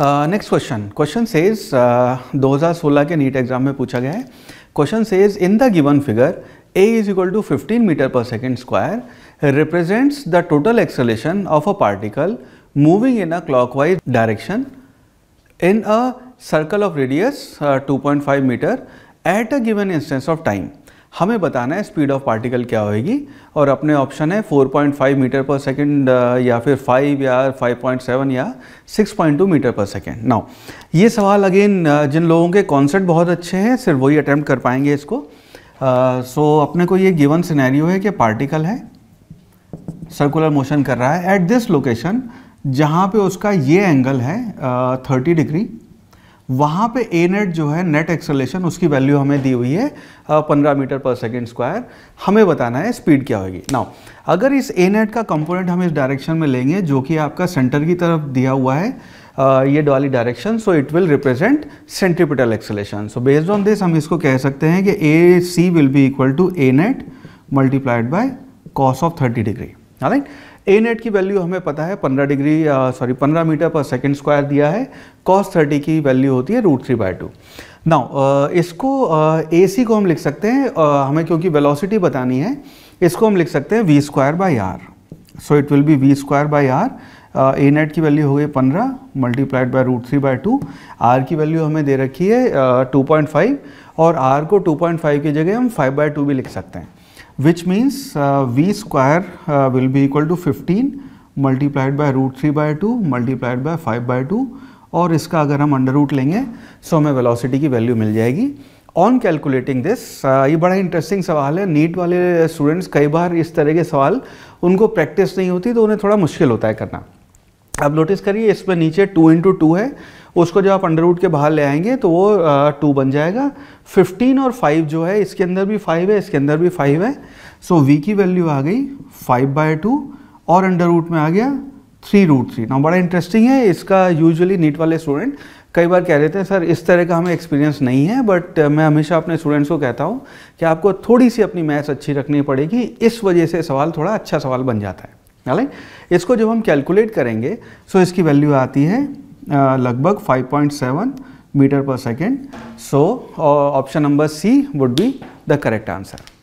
next question question says 2016 के NEET exam में पूछा गया है question says in the given figure A is equal to fifteen metre पर second square represents the total acceleration of a particle moving in a clockwise direction in a circle of radius two point five metre at a given instance of time हमें बताना है speed of particle क्या होएगी और अपने option है 4.5 metre पर second या फिर 5 या 5.7 या 6.2 मीटर पर सेकंड नाउ ये सवाल अगेन uh, जिन लोगों के कॉन्सेप्ट बहुत अच्छे हैं सिर्फ वही अटैम्प्ट कर पाएंगे इसको सो uh, so, अपने को ये गिवन सिनेरियो है कि पार्टिकल है सर्कुलर मोशन कर रहा है एट दिस लोकेशन जहाँ पे उसका ये एंगल है थर्टी uh, डिग्री वहाँ पे ए नेट जो है नेट एक्सलेशन उसकी वैल्यू हमें दी हुई है पंद्रह मीटर पर सेकेंड स्क्वायर हमें बताना है स्पीड क्या होगी नाउ अगर इस ए नेट का कंपोनेंट हम इस डायरेक्शन में लेंगे जो कि आपका सेंटर की तरफ दिया हुआ है ये डॉली direction so it will represent centripetal acceleration so based on this हम इसको कह सकते हैं कि A C will be equal to A net multiplied by cos of thirty degree right A net की वैल्यू हमें पता है 15 डिग्री सॉरी uh, 15 मीटर पर सेकंड स्क्वायर दिया है कॉस 30 की वैल्यू होती है root three by two now इसको ए uh, सी को हम लिख सकते हैं uh, हमें क्योंकि वेलोसिटी बतानी है इसको हम लिख सकते हैं V square by R so it will be V square by R A net की वैल्यू हो गई पंद्रह multiplied by root three by two R की वैल्यू हमें दे रखी है टू uh, पॉइंट फाइव और आर को टू पॉइंट फाइव की जगह हम फाइव बाय टू भी लिख सकते हैं which means uh, v square uh, will be equal to 15 multiplied by root three by two multiplied by five by two और इसका अगर हम अंडर रूट लेंगे सो हमें वेलोसिटी की वैल्यू मिल जाएगी ऑन कैलकुलेटिंग दिस ये बड़ा इंटरेस्टिंग सवाल है नीट वाले स्टूडेंट्स कई बार इस तरह के सवाल उनको प्रैक्टिस नहीं होती तो उन्हें थोड़ा मुश्किल होता है करना अब नोटिस करिए इसमें नीचे टू इंटू टू है उसको जब आप अंडरवुड के बाहर ले आएंगे तो वो टू बन जाएगा 15 और 5 जो है इसके अंदर भी 5 है इसके अंदर भी 5 है सो so, v की वैल्यू आ गई 5 बाय टू और अंडर रूट में आ गया थ्री रूट थ्री ना बड़ा इंटरेस्टिंग है इसका यूजुअली नीट वाले स्टूडेंट कई बार कह रहे थे सर इस तरह का हमें एक्सपीरियंस नहीं है बट मैं हमेशा अपने स्टूडेंट्स को कहता हूँ कि आपको थोड़ी सी अपनी मैथ्स अच्छी रखनी पड़ेगी इस वजह से सवाल थोड़ा अच्छा सवाल बन जाता है है इसको जब हम कैलकुलेट करेंगे सो इसकी वैल्यू आती है लगभग 5.7 मीटर पर second so option number C would be the correct answer